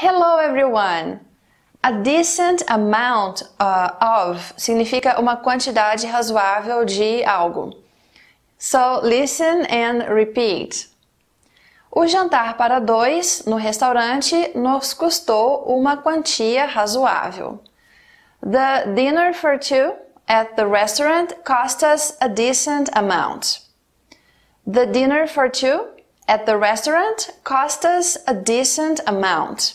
Hello everyone! A decent amount uh, of significa uma quantidade razoável de algo. So listen and repeat. O jantar para dois no restaurante nos custou uma quantia razoável. The dinner for two at the restaurant cost us a decent amount. The dinner for two at the restaurant cost us a decent amount.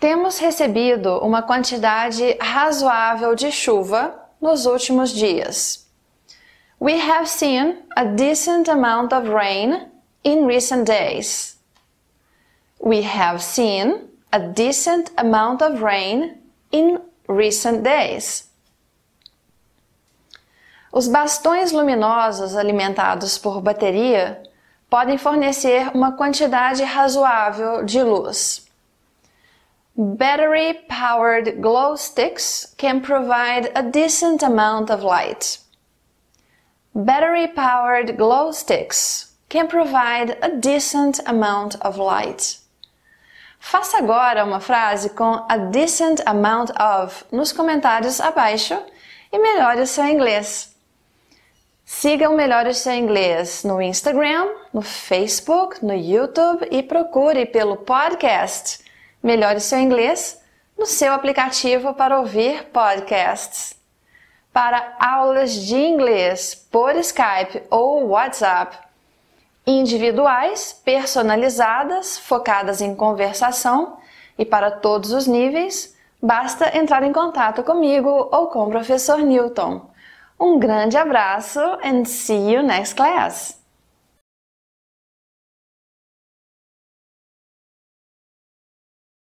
Temos recebido uma quantidade razoável de chuva nos últimos dias. We have seen a decent amount of rain in recent days. We have seen a decent amount of rain in recent days. Os bastões luminosos alimentados por bateria podem fornecer uma quantidade razoável de luz. Battery powered glow sticks can provide a decent amount of light. Battery powered glow sticks can provide a decent amount of light. Faça agora uma frase com a decent amount of nos comentários abaixo e melhore o seu inglês. Siga o Melhore Seu Inglês no Instagram, no Facebook, no YouTube e procure pelo podcast Melhore seu inglês no seu aplicativo para ouvir podcasts. Para aulas de inglês por Skype ou WhatsApp, individuais, personalizadas, focadas em conversação e para todos os níveis, basta entrar em contato comigo ou com o professor Newton. Um grande abraço and see you next class!